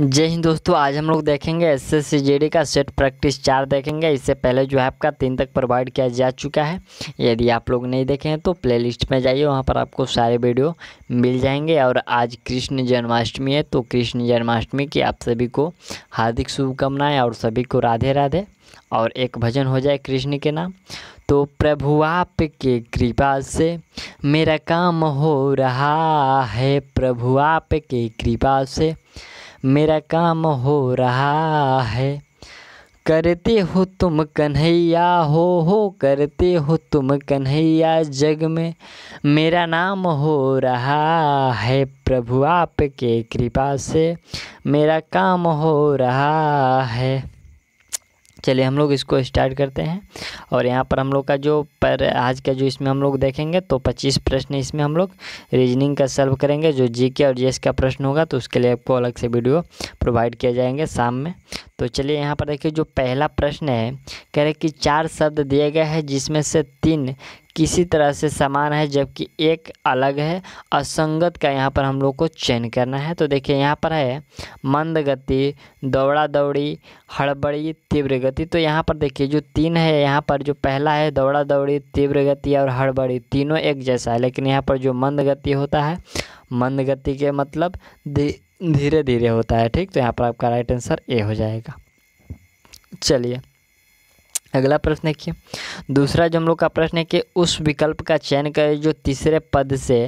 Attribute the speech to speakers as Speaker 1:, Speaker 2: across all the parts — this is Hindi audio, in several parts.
Speaker 1: जय हिंद दोस्तों आज हम लोग देखेंगे एस एस सी का सेट प्रैक्टिस चार देखेंगे इससे पहले जो है आपका तीन तक प्रोवाइड किया जा चुका है यदि आप लोग नहीं देखे हैं तो प्लेलिस्ट में जाइए वहाँ पर आपको सारे वीडियो मिल जाएंगे और आज कृष्ण जन्माष्टमी है तो कृष्ण जन्माष्टमी की आप सभी को हार्दिक शुभकामनाएँ और सभी को राधे राधे और एक भजन हो जाए कृष्ण के नाम तो प्रभु आप के कृपा से मेरा काम हो रहा है प्रभु आप के कृपा से मेरा काम हो रहा है करते हो तुम कन्हैया हो हो करते हो तुम कन्हैया जग में मेरा नाम हो रहा है प्रभु आपके कृपा से मेरा काम हो रहा है चलिए हम लोग इसको स्टार्ट करते हैं और यहाँ पर हम लोग का जो पर आज का जो इसमें हम लोग देखेंगे तो पच्चीस प्रश्न इसमें हम लोग रीजनिंग का सर्व करेंगे जो जीके के और जी का प्रश्न होगा तो उसके लिए आपको अलग से वीडियो प्रोवाइड किया जाएंगे शाम में तो चलिए यहाँ पर देखिए जो पहला प्रश्न है कह रहे कि चार शब्द दिए गए हैं जिसमें से तीन किसी तरह से समान है जबकि एक अलग है असंगत का यहाँ पर हम लोग को चयन करना है तो देखिए यहाँ पर है मंद गति दौड़ा दौड़ी हड़बड़ी तीव्र गति तो यहाँ पर देखिए जो तीन है यहाँ पर जो पहला है दौड़ा दौड़ी तीव्र गति और हड़बड़ी तीनों एक जैसा है लेकिन यहाँ पर जो मंद गति होता है मंद गति के मतलब धीरे धीरे होता है ठीक तो यहाँ पर आपका राइट आंसर ए हो जाएगा चलिए अगला प्रश्न देखिए दूसरा जो हम लोग का प्रश्न है कि उस विकल्प का चयन करें जो तीसरे पद से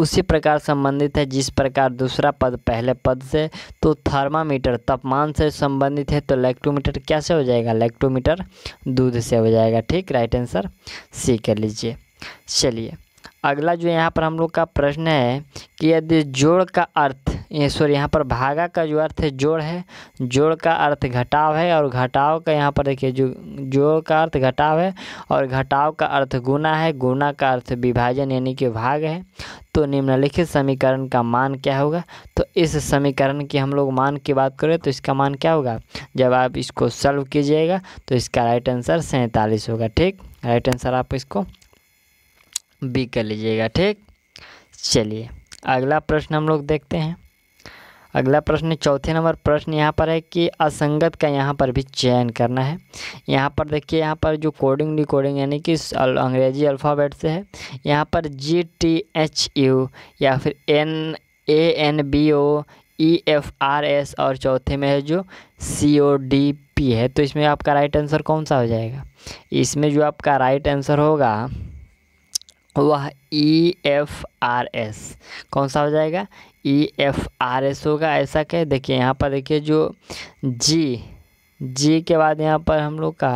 Speaker 1: उसी प्रकार संबंधित है जिस प्रकार दूसरा पद पहले पद से तो थर्मामीटर तापमान से संबंधित है तो लैक्टोमीटर क्या से हो जाएगा लैक्टोमीटर दूध से हो जाएगा ठीक राइट आंसर सी कर लीजिए चलिए अगला जो यहाँ पर हम लोग का प्रश्न है कि यदि जोड़ का अर्थ ये सॉरी यहाँ पर भागा का जो अर्थ है जोड़ है जोड़ का अर्थ घटाव है और घटाव का यहाँ पर देखिए जो जोड़ का अर्थ घटाव है और घटाव का अर्थ गुना है गुना का अर्थ विभाजन यानी कि भाग है तो निम्नलिखित समीकरण का मान क्या होगा तो इस समीकरण की हम लोग मान की बात करें तो इसका मान क्या होगा जब आप इसको सॉल्व कीजिएगा तो इसका राइट आंसर सैंतालीस होगा ठीक राइट आंसर आप इसको बी कर लीजिएगा ठीक चलिए अगला प्रश्न हम लोग देखते हैं अगला प्रश्न चौथे नंबर प्रश्न यहाँ पर है कि असंगत का यहाँ पर भी चयन करना है यहाँ पर देखिए यहाँ पर जो कोडिंग डिकोडिंग यानी कि अंग्रेजी अल्फ़ाबेट से है यहाँ पर जी टी एच यू या फिर N A N B O E F R S और चौथे में है जो सी ओ डी पी है तो इसमें आपका राइट आंसर कौन सा हो जाएगा इसमें जो आपका राइट आंसर होगा वह ई एफ आर एस कौन सा हो जाएगा ई एफ आर एस होगा ऐसा कह देखिए यहाँ पर देखिए जो जी जी के बाद यहाँ पर हम लोग का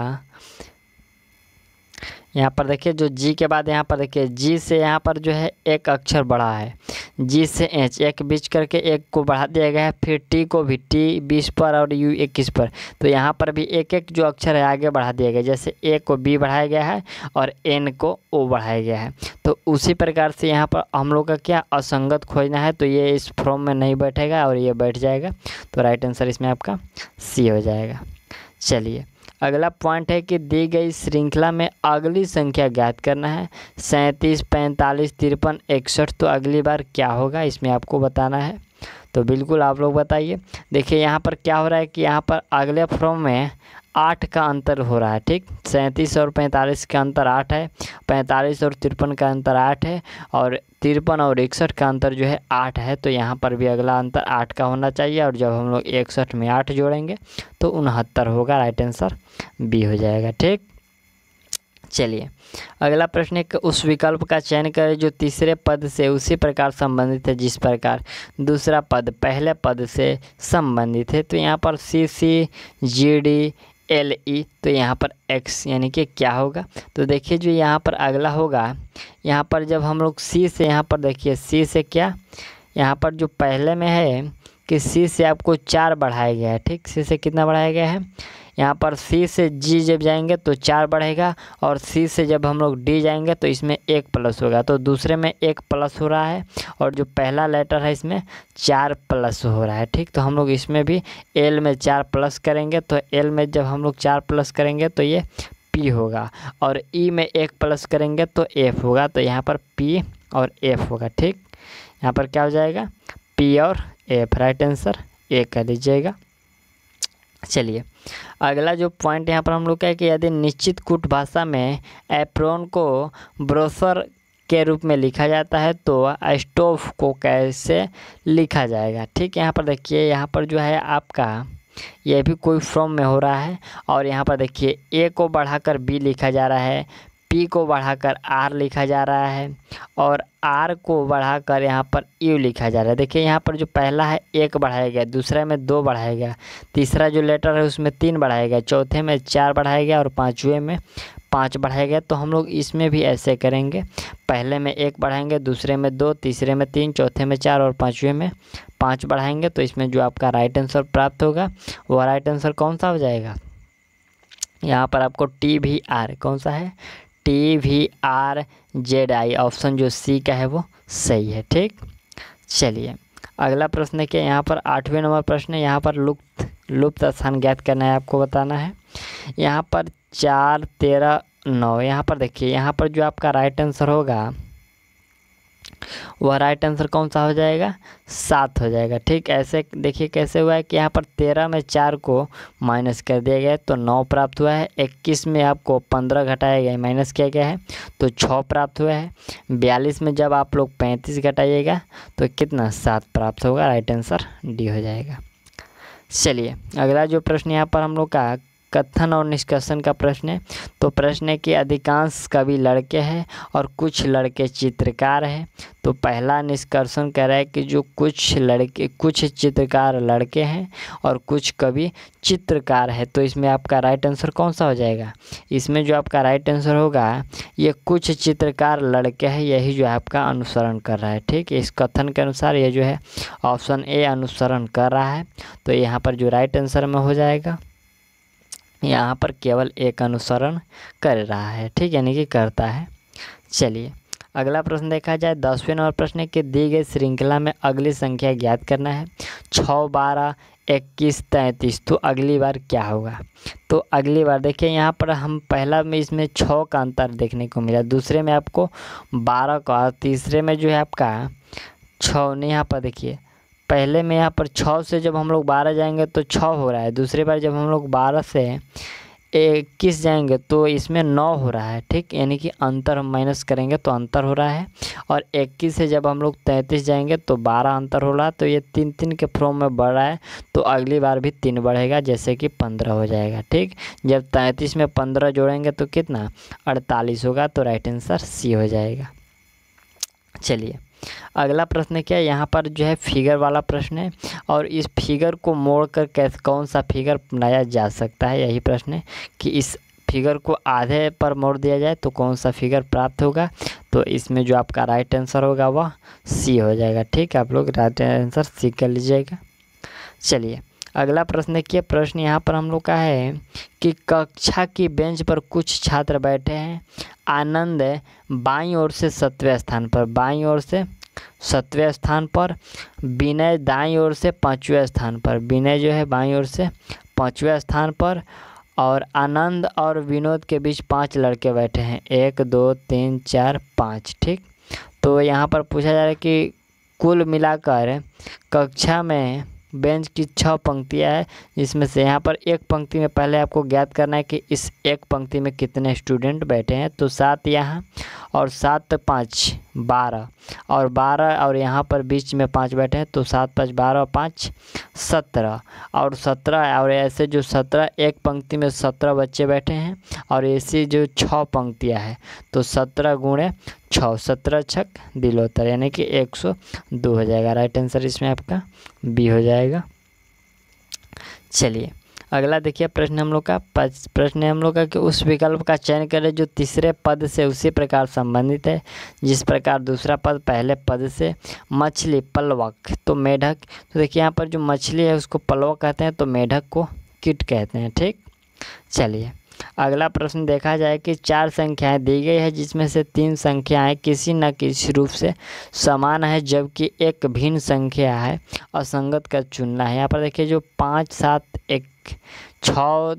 Speaker 1: यहाँ पर देखिए जो जी के बाद यहाँ पर देखिए जी से यहाँ पर जो है एक अक्षर बड़ा है जी से एच एक बीच करके एक को बढ़ा दिया गया है फिर टी को भी टी बीस पर और यू इक्कीस पर तो यहाँ पर भी एक एक जो अक्षर है आगे बढ़ा दिया गया जैसे ए को बी बढ़ाया गया है और एन को ओ बढ़ाया गया है तो उसी प्रकार से यहाँ पर हम लोग का क्या असंगत खोजना है तो ये इस फॉर्म में नहीं बैठेगा और ये बैठ जाएगा तो राइट आंसर इसमें आपका सी हो जाएगा चलिए अगला पॉइंट है कि दी गई श्रृंखला में अगली संख्या ज्ञात करना है सैंतीस पैंतालीस तिरपन इकसठ तो अगली बार क्या होगा इसमें आपको बताना है तो बिल्कुल आप लोग बताइए देखिए यहाँ पर क्या हो रहा है कि यहाँ पर अगले फॉर्म में आठ का अंतर हो रहा है ठीक सैंतीस और पैंतालीस का अंतर आठ है पैंतालीस और तिरपन का अंतर आठ है और तिरपन और इकसठ का अंतर जो है आठ है तो यहाँ पर भी अगला अंतर आठ का होना चाहिए और जब हम लोग इकसठ में आठ जोड़ेंगे तो उनहत्तर होगा राइट आंसर बी हो जाएगा ठीक चलिए अगला प्रश्न है उस विकल्प का चयन करें जो तीसरे पद से उसी प्रकार संबंधित है जिस प्रकार दूसरा पद पहले पद से संबंधित है तो यहाँ पर सी सी जी डी एल ई तो यहाँ पर एक्स यानी कि क्या होगा तो देखिए जो यहाँ पर अगला होगा यहाँ पर जब हम लोग सी से यहाँ पर देखिए सी से क्या यहाँ पर जो पहले में है कि सी से आपको चार बढ़ाया गया है ठीक सी से कितना बढ़ाया गया है यहाँ पर सी से जी जब जाएंगे तो चार बढ़ेगा और सी से जब हम लोग डी जाएंगे तो इसमें एक प्लस होगा तो दूसरे में एक प्लस हो रहा है और जो पहला लेटर है इसमें चार प्लस हो रहा है ठीक तो हम लोग इसमें भी एल में चार प्लस करेंगे तो एल में जब हम लोग चार प्लस करेंगे तो ये पी होगा और ई e में एक प्लस करेंगे तो एफ होगा तो यहाँ पर पी और एफ होगा ठीक यहाँ पर क्या हो जाएगा पी और एफ राइट आंसर ए कर दीजिएगा चलिए अगला जो पॉइंट यहाँ पर हम लोग कहें कि यदि निश्चित कूट भाषा में एप्रोन को ब्रोसर के रूप में लिखा जाता है तो स्टोव को कैसे लिखा जाएगा ठीक यहाँ पर देखिए यहाँ पर जो है आपका यह भी कोई फॉर्म में हो रहा है और यहाँ पर देखिए ए को बढ़ाकर बी लिखा जा रहा है पी को बढ़ाकर आर लिखा जा रहा है और आर को बढ़ाकर यहाँ पर यू लिखा जा रहा है देखिए यहाँ पर जो पहला है एक बढ़ाया गया दूसरे में दो बढ़ाया गया तीसरा जो लेटर है उसमें तीन बढ़ाया गया चौथे में चार बढ़ाया गया और पाँचवें में पाँच बढ़ाया गया तो हम लोग इसमें भी ऐसे करेंगे पहले में एक बढ़ाएंगे दूसरे में दो तीसरे में तीन चौथे में चार और पाँचवें में पाँच बढ़ाएंगे तो इसमें जो आपका राइट आंसर प्राप्त होगा वो राइट आंसर कौन सा हो जाएगा यहाँ पर आपको टी वी आर कौन सा है T V R Z I option जो सी का है वो सही है ठीक चलिए अगला प्रश्न क्या यहाँ पर आठवें नंबर प्रश्न है यहाँ पर लुप्त लुप्त स्थान ज्ञात करना है आपको बताना है यहाँ पर चार तेरह नौ यहाँ पर देखिए यहाँ पर जो आपका राइट आंसर होगा वह राइट आंसर कौन सा हो जाएगा सात हो जाएगा ठीक ऐसे देखिए कैसे हुआ है कि यहाँ पर तेरह में चार को माइनस कर दिया गया है तो नौ प्राप्त हुआ है इक्कीस में आपको पंद्रह घटाया गया है माइनस किया गया है तो छः प्राप्त हुआ है बयालीस में जब आप लोग पैंतीस घटाइएगा तो कितना सात प्राप्त होगा राइट आंसर डी हो जाएगा चलिए अगला जो प्रश्न यहाँ पर हम लोग का कथन और निष्कर्षण का प्रश्न है तो प्रश्न है कि अधिकांश कवि लड़के हैं और कुछ लड़के चित्रकार हैं तो पहला निष्कर्षण कह रहा है कि जो कुछ लड़के कुछ चित्रकार लड़के हैं और कुछ कवि चित्रकार है तो इसमें आपका राइट आंसर कौन सा हो जाएगा इसमें जो आपका राइट आंसर होगा ये कुछ चित्रकार लड़के हैं यही जो है आपका अनुसरण कर रहा है ठीक इस कथन के अनुसार ये जो है ऑप्शन ए अनुसरण कर रहा है तो यहाँ पर जो राइट आंसर में हो जाएगा यहाँ पर केवल एक अनुसरण कर रहा है ठीक यानी कि करता है चलिए अगला प्रश्न देखा जाए दसवें नंबर प्रश्न के दी गई श्रृंखला में अगली संख्या ज्ञात करना है छः बारह इक्कीस तैंतीस तो अगली बार क्या होगा तो अगली बार देखिए यहाँ पर हम पहला में इसमें छः का अंतर देखने को मिला दूसरे में आपको बारह का और तीसरे में जो है आपका छः नहीं यहाँ पर देखिए पहले में यहाँ पर छः से जब हम लोग बारह जाएंगे तो छः हो रहा है दूसरी बार जब हम लोग बारह से इक्कीस जाएंगे तो इसमें नौ हो रहा है ठीक यानी कि अंतर हम माइनस करेंगे तो अंतर हो रहा है और इक्कीस से जब हम लोग तैंतीस जाएंगे तो बारह अंतर हो रहा है तो ये तीन तीन के फॉर्म में बढ़ रहा है तो अगली बार भी तीन बढ़ेगा जैसे कि पंद्रह हो जाएगा ठीक जब तैंतीस में पंद्रह जोड़ेंगे तो कितना अड़तालीस होगा तो राइट आंसर सी हो जाएगा चलिए अगला प्रश्न क्या है यहाँ पर जो है फिगर वाला प्रश्न है और इस फिगर को मोड़ कर कैसे कौन सा फिगर बनाया जा सकता है यही प्रश्न है कि इस फिगर को आधे पर मोड़ दिया जाए तो कौन सा फिगर प्राप्त होगा तो इसमें जो आपका राइट आंसर होगा वह सी हो जाएगा ठीक है आप लोग राइट आंसर सी कर लीजिएगा चलिए अगला प्रश्न देखिए प्रश्न यहाँ पर हम लोग का है कि कक्षा की बेंच पर कुछ छात्र बैठे हैं आनंद बाई ओर से सतवें स्थान पर बाई ओर से सतवें स्थान पर विनय दाई ओर से पाँचवें स्थान पर विनय जो है बाई ओर से पाँचवें स्थान पर और आनंद और विनोद के बीच पांच लड़के बैठे हैं एक दो तीन चार पाँच ठीक तो यहाँ पर पूछा जा रहा है कि कुल मिलाकर कक्षा में बेंच की छः पंक्तियां है जिसमें से यहाँ पर एक पंक्ति में पहले आपको ज्ञात करना है कि इस एक पंक्ति में कितने स्टूडेंट बैठे हैं तो सात यहाँ और सात पाँच बारह और बारह और यहाँ पर बीच में पाँच बैठे हैं तो सात पाँच बारह पाँच सत्रह और सत्रह और ऐसे जो सत्रह एक पंक्ति में सत्रह बच्चे बैठे हैं और ऐसी जो छः पंक्तियाँ हैं तो सत्रह गुणे छः सत्रह छक दिलोत्तर यानी कि एक सौ दो हो जाएगा राइट आंसर इसमें आपका बी हो जाएगा चलिए अगला देखिए प्रश्न हम लोग का प्रश्न हम लोग का कि उस विकल्प का चयन करें जो तीसरे पद से उसी प्रकार संबंधित है जिस प्रकार दूसरा पद पहले पद से मछली पलवक तो मेढक तो देखिए यहाँ पर जो मछली है उसको पलवक कहते हैं तो मेढक को किट कहते हैं ठीक चलिए अगला प्रश्न देखा जाए कि चार संख्याएं दी गई है जिसमें से तीन संख्याएं किसी न किसी रूप से समान है जबकि एक भिन्न संख्या है और संगत का चुनना है यहाँ पर देखिए जो पाँच सात एक छः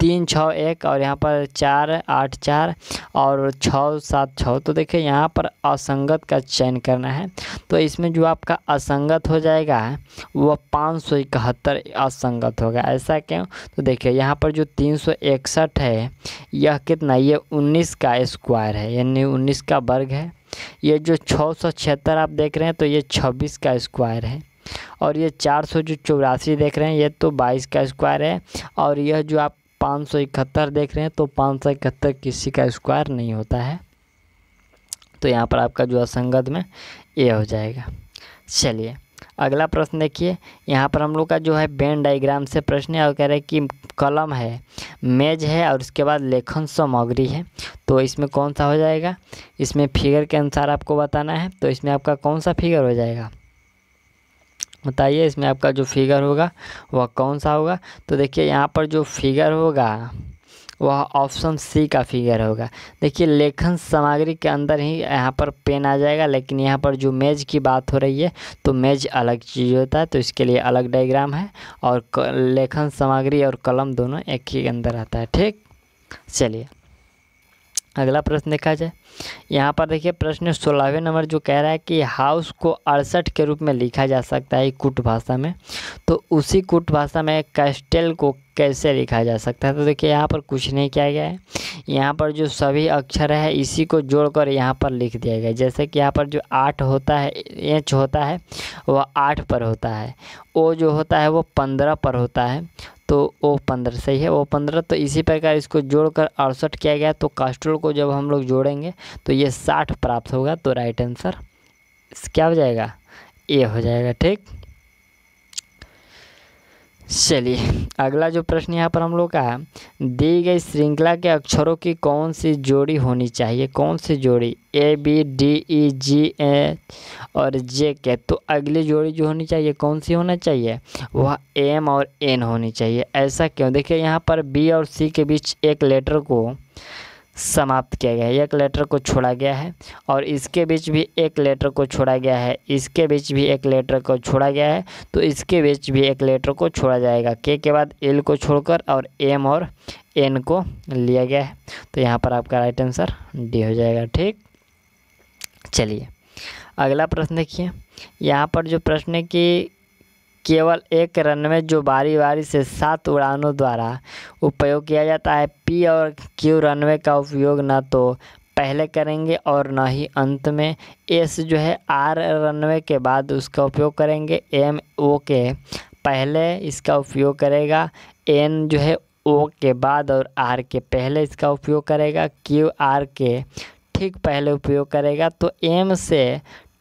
Speaker 1: तीन छः एक और यहाँ पर चार आठ चार और छः सात छः तो देखिए यहाँ पर असंगत का चयन करना है तो इसमें जो आपका असंगत हो जाएगा वह पाँच सौ इकहत्तर असंगत होगा ऐसा क्यों तो देखिए यहाँ पर जो तीन सौ इकसठ है यह कितना ये उन्नीस का स्क्वायर है यानी उन्नीस का वर्ग है ये जो छः सौ छिहत्तर आप देख रहे हैं तो ये छब्बीस का स्क्वायर है और ये चार सौ जो चौरासी देख रहे हैं ये तो बाईस का स्क्वायर है और यह जो आप पाँच सौ इकहत्तर देख रहे हैं तो पाँच सौ इकहत्तर किसी का स्क्वायर नहीं होता है तो यहाँ पर आपका जो असंगत में ए हो जाएगा चलिए अगला प्रश्न देखिए यहाँ पर हम लोग का जो है बेन डाइग्राम से प्रश्न है और कह रहे हैं कि कलम है मेज है और उसके बाद लेखन सामग्री है तो इसमें कौन सा हो जाएगा इसमें फिगर के अनुसार आपको बताना है तो इसमें आपका कौन सा फिगर हो जाएगा बताइए इसमें आपका जो फिगर होगा वह कौन सा होगा तो देखिए यहाँ पर जो फिगर होगा वह ऑप्शन सी का फिगर होगा देखिए लेखन सामग्री के अंदर ही यहाँ पर पेन आ जाएगा लेकिन यहाँ पर जो मेज की बात हो रही है तो मेज अलग चीज़ होता है तो इसके लिए अलग डायग्राम है और लेखन सामग्री और कलम दोनों एक ही के अंदर आता है ठीक चलिए अगला प्रश्न देखा जाए यहाँ पर देखिए प्रश्न सोलहवें नंबर जो कह रहा है कि हाउस को अड़सठ के रूप में लिखा जा सकता है कुट भाषा में तो उसी कुट भाषा में कैस्टेल को कैसे लिखा जा सकता है तो देखिए यहाँ पर कुछ नहीं किया गया है यहाँ पर जो सभी अक्षर है इसी को जोड़कर यहाँ पर लिख दिया गया जैसे कि यहाँ पर जो आठ होता है एच होता है वह आठ पर होता है ओ जो होता है वो पंद्रह पर होता है तो ओ पंद्रह सही है ओ पंद्रह तो इसी प्रकार इसको जोड़कर अड़सठ किया गया तो कास्ट्रोल को जब हम लोग जोड़ेंगे तो ये साठ प्राप्त होगा तो राइट आंसर क्या हो जाएगा ए हो जाएगा ठीक चलिए अगला जो प्रश्न यहाँ पर हम लोग का है दी गई श्रृंखला के अक्षरों की कौन सी जोड़ी होनी चाहिए कौन सी जोड़ी ए बी डी ई जी ए और जे के तो अगली जोड़ी जो होनी चाहिए कौन सी होना चाहिए वह एम और एन होनी चाहिए ऐसा क्यों देखिए यहाँ पर बी और सी के बीच एक लेटर को समाप्त किया गया है एक लेटर को छोड़ा गया है और इसके बीच भी एक लेटर को छोड़ा गया है इसके बीच भी एक लेटर को छोड़ा गया है तो इसके बीच भी एक लेटर को छोड़ा जाएगा के के बाद एल को छोड़कर और एम और एन को लिया गया है तो यहाँ पर आपका राइट आंसर डी हो जाएगा ठीक चलिए अगला प्रश्न देखिए यहाँ पर जो प्रश्न है कि केवल एक रनवे जो बारी बारी से सात उड़ानों द्वारा उपयोग किया जाता है पी और क्यू रनवे का उपयोग न तो पहले करेंगे और न ही अंत में एस जो है आर रनवे के बाद उसका उपयोग करेंगे एम ओ के पहले इसका उपयोग करेगा एन जो है ओ के बाद और आर के पहले इसका उपयोग करेगा क्यू आर के ठीक पहले उपयोग करेगा तो एम से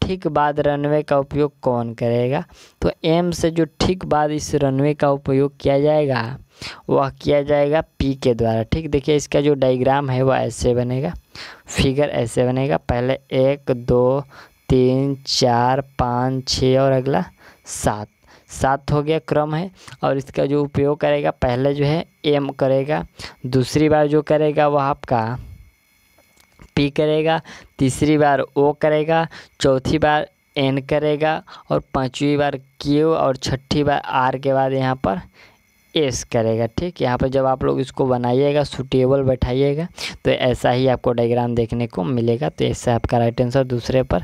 Speaker 1: ठीक बाद रनवे का उपयोग कौन करेगा तो एम से जो ठीक बाद इस रनवे का उपयोग किया जाएगा वह किया जाएगा पी के द्वारा ठीक देखिए इसका जो डायग्राम है वह ऐसे बनेगा फिगर ऐसे बनेगा पहले एक दो तीन चार पाँच छः और अगला सात सात हो गया क्रम है और इसका जो उपयोग करेगा पहले जो है एम करेगा दूसरी बार जो करेगा वह आपका पी करेगा तीसरी बार ओ करेगा चौथी बार एन करेगा और पाँचवीं बार क्यू और छठी बार आर के बाद यहाँ पर एस करेगा ठीक यहाँ पर जब आप लोग इसको बनाइएगा सुटेबल बैठाइएगा तो ऐसा ही आपको डायग्राम देखने को मिलेगा तो ऐसा आपका राइट आंसर दूसरे पर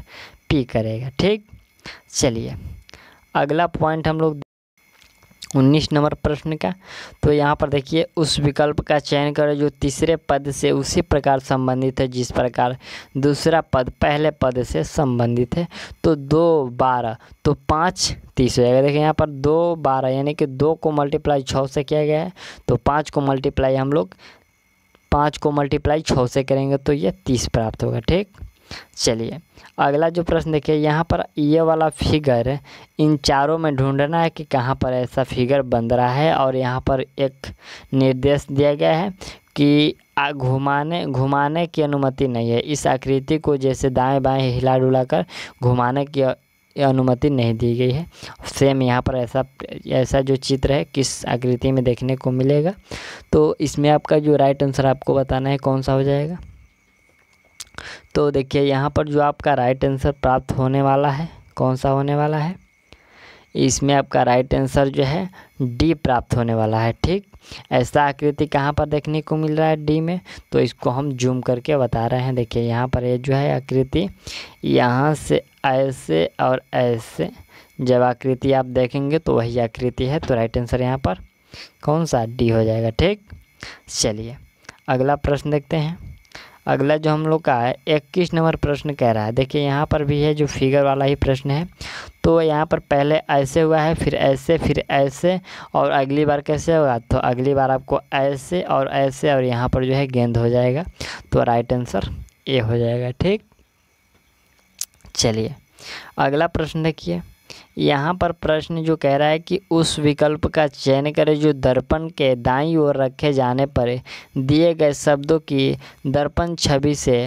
Speaker 1: पी करेगा ठीक चलिए अगला पॉइंट हम लोग उन्नीस नंबर प्रश्न का तो यहाँ पर देखिए उस विकल्प का चयन करें जो तीसरे पद से उसी प्रकार संबंधित है जिस प्रकार दूसरा पद पहले पद से संबंधित है तो दो बारह तो पाँच तीस हो जाएगा देखिए यहाँ पर दो बारह यानी कि दो को मल्टीप्लाई छः से किया गया है तो पाँच को मल्टीप्लाई हम लोग पाँच को मल्टीप्लाई छः से करेंगे तो ये तीस प्राप्त होगा ठीक चलिए अगला जो प्रश्न देखिए यहाँ पर ये वाला फिगर इन चारों में ढूंढना है कि कहाँ पर ऐसा फिगर बन रहा है और यहाँ पर एक निर्देश दिया गया है कि घुमाने घुमाने की अनुमति नहीं है इस आकृति को जैसे दाएं बाएं हिला डुला कर घुमाने की अनुमति नहीं दी गई है सेम यहाँ पर ऐसा ऐसा जो चित्र है किस आकृति में देखने को मिलेगा तो इसमें आपका जो राइट आंसर आपको बताना है कौन सा हो जाएगा तो देखिए यहाँ पर जो आपका राइट आंसर प्राप्त होने वाला है कौन सा होने वाला है इसमें आपका राइट आंसर जो है डी प्राप्त होने वाला है ठीक ऐसा आकृति कहाँ पर देखने को मिल रहा है डी में तो इसको हम जूम करके बता रहे हैं देखिए यहाँ पर ये यह जो है आकृति यहाँ से ऐसे और ऐसे जब आकृति आप देखेंगे तो वही आकृति है तो राइट आंसर यहाँ पर कौन सा डी हो जाएगा ठीक चलिए अगला प्रश्न देखते हैं अगला जो हम लोग का है इक्कीस नंबर प्रश्न कह रहा है देखिए यहाँ पर भी है जो फिगर वाला ही प्रश्न है तो यहाँ पर पहले ऐसे हुआ है फिर ऐसे फिर ऐसे और अगली बार कैसे होगा तो अगली बार आपको ऐसे और ऐसे और यहाँ पर जो है गेंद हो जाएगा तो राइट आंसर ए हो जाएगा ठीक चलिए अगला प्रश्न देखिए यहाँ पर प्रश्न जो कह रहा है कि उस विकल्प का चयन करें जो दर्पण के दाई ओर रखे जाने पर दिए गए शब्दों की दर्पण छवि से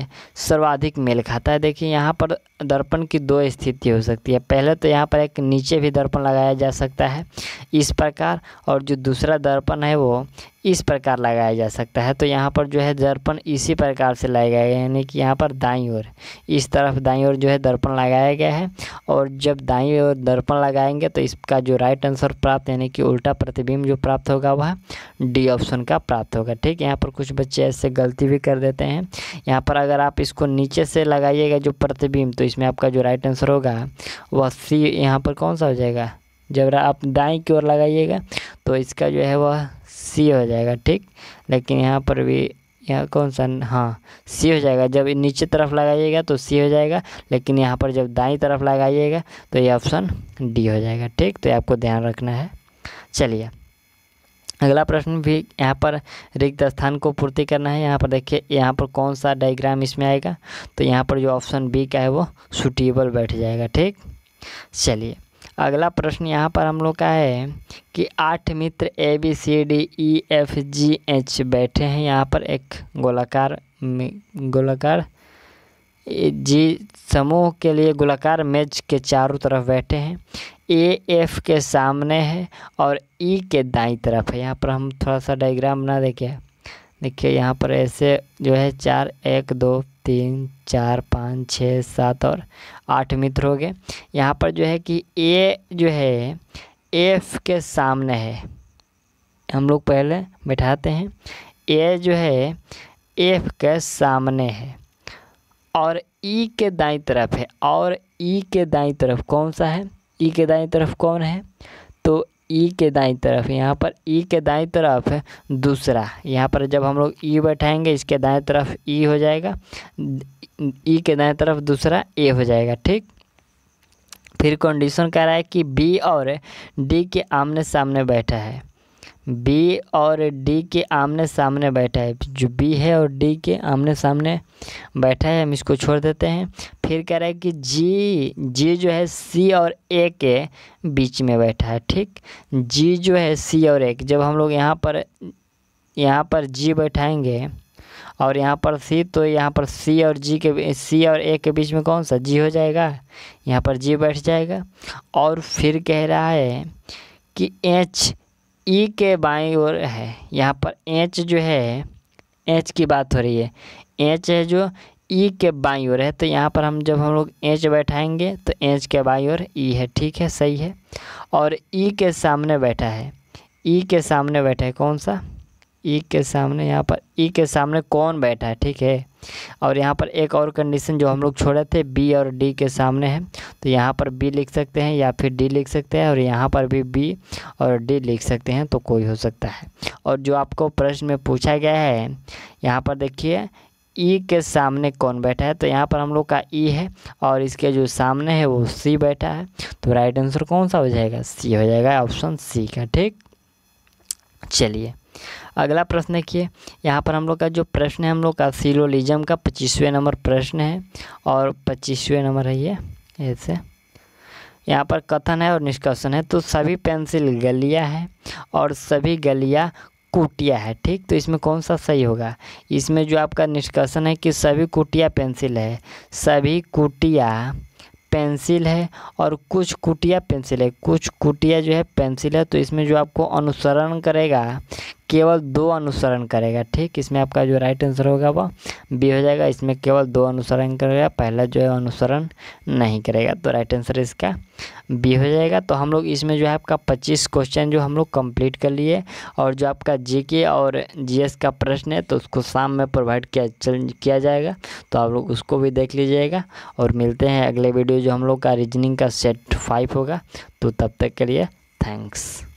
Speaker 1: सर्वाधिक मेल खाता है देखिए यहाँ पर दर्पण की दो स्थिति हो सकती है पहले तो यहाँ पर एक नीचे भी दर्पण लगाया जा सकता है इस प्रकार और जो दूसरा दर्पण है वो इस प्रकार लगाया जा सकता है तो यहाँ पर जो है दर्पण इसी प्रकार से लगाया गया है यानी कि यहाँ पर दाई ओर इस तरफ दाई ओर जो है दर्पण लगाया गया है और जब दाई ओर दर्पण लगाएंगे तो इसका जो राइट आंसर प्राप्त यानी कि उल्टा प्रतिबिंब जो प्राप्त होगा वह डी ऑप्शन का प्राप्त होगा ठीक यहाँ पर कुछ बच्चे ऐसे गलती भी कर देते हैं यहाँ पर अगर आप इसको नीचे से लगाइएगा जो प्रतिबिंब तो इसमें आपका जो राइट आंसर होगा वह सी यहाँ पर कौन सा हो जाएगा जब आप दाएँ की ओर लगाइएगा तो इसका जो है वह सी हो जाएगा ठीक लेकिन यहाँ पर भी यहाँ कौन सा हाँ सी हो जाएगा जब नीचे तरफ लगाइएगा तो सी हो जाएगा लेकिन यहाँ पर जब दाई तरफ लगाइएगा तो ये ऑप्शन डी हो जाएगा ठीक तो आपको ध्यान रखना है चलिए अगला प्रश्न भी यहाँ पर रिक्त स्थान को पूर्ति करना है यहाँ पर देखिए यहाँ पर कौन सा डायग्राम इसमें आएगा तो यहाँ पर जो ऑप्शन बी का है वो सुटेबल बैठ जाएगा ठीक चलिए अगला प्रश्न यहाँ पर हम लोग का है कि आठ मित्र A B C D E F G H बैठे हैं यहाँ पर एक गोलाकार गोलाकार जी समूह के लिए गोलाकार मेज के चारों तरफ बैठे हैं ए एफ के सामने है और ई e के दाई तरफ है यहाँ पर हम थोड़ा सा डायग्राम बना देखे देखिए यहाँ पर ऐसे जो है चार एक दो तीन चार पाँच छः सात और आठ मित्र हो गए यहाँ पर जो है कि ए जो है एफ के सामने है हम लोग पहले बैठाते हैं ए जो है एफ के सामने है और ई के दाई तरफ है और ई के दाई तरफ कौन सा है ई के दाई तरफ कौन है तो ई के दाई तरफ यहाँ पर ई के दाई तरफ दूसरा यहाँ पर जब हम लोग ई बैठाएंगे इसके दाएं तरफ ई हो जाएगा ई के दाएं तरफ दूसरा ए हो जाएगा ठीक फिर कंडीशन कह रहा है कि बी और डी के आमने सामने बैठा है बी और डी के आमने सामने बैठा है जो बी है और डी के आमने सामने बैठा है हम इसको छोड़ देते हैं फिर कह रहा है कि जी जी जो है सी और ए के बीच में बैठा है ठीक जी जो है सी और ए जब हम लोग यहाँ पर यहाँ पर जी बैठाएंगे और यहाँ पर सी तो यहाँ पर सी और जी के सी और ए के बीच में कौन सा जी हो जाएगा यहाँ पर जी बैठ जाएगा और फिर कह रहा है कि एच ई के बाई ओर है यहाँ पर एच जो है एच की बात हो रही है एच है जो ई के बाई ओर है तो यहाँ पर हम जब हम लोग एच बैठाएंगे तो एच के बाई ओर ई है ठीक है सही है और ई के सामने बैठा है ई के सामने बैठा है कौन सा ई के सामने यहाँ पर ई के सामने कौन बैठा है ठीक है और यहाँ पर एक और कंडीशन जो हम लोग छोड़े थे बी और डी के सामने है तो यहाँ पर बी लिख सकते हैं या फिर डी लिख सकते हैं और यहाँ पर भी बी और डी लिख सकते हैं तो कोई हो सकता है और जो आपको प्रश्न में पूछा गया है यहाँ पर देखिए ई के सामने कौन बैठा है तो यहाँ पर हम लोग का ई है और इसके जो सामने है वो सी बैठा है तो राइट आंसर कौन सा हो जाएगा सी हो जाएगा ऑप्शन सी का ठीक चलिए अगला प्रश्न देखिए यहाँ पर हम लोग का जो प्रश्न है हम लोग का सीलोलिजम का पच्चीसवें नंबर प्रश्न है और पच्चीसवें नंबर है ये ऐसे यहाँ पर कथन है और निष्कर्षण है तो सभी पेंसिल गलिया है और सभी गलिया कुटिया है ठीक तो इसमें कौन सा सही होगा इसमें जो आपका निष्कर्षण है कि सभी कुटिया पेंसिल है सभी कुटिया पेंसिल है और कुछ कुटिया पेंसिल है कुछ कुटिया जो है पेंसिल है तो इसमें जो आपको अनुसरण करेगा केवल दो अनुसरण करेगा ठीक इसमें आपका जो राइट आंसर होगा वह बी हो जाएगा इसमें केवल दो अनुसरण करेगा पहला जो है अनुसरण नहीं करेगा तो राइट आंसर इसका बी हो जाएगा तो हम लोग इसमें जो है आपका पच्चीस क्वेश्चन जो हम लोग कंप्लीट कर लिए और जो आपका जीके और जीएस का प्रश्न है तो उसको शाम में प्रोवाइड किया किया जाएगा तो आप लोग उसको भी देख लीजिएगा और मिलते हैं अगले वीडियो जो हम लोग का रीजनिंग का सेट फाइव होगा तो तब तक के लिए थैंक्स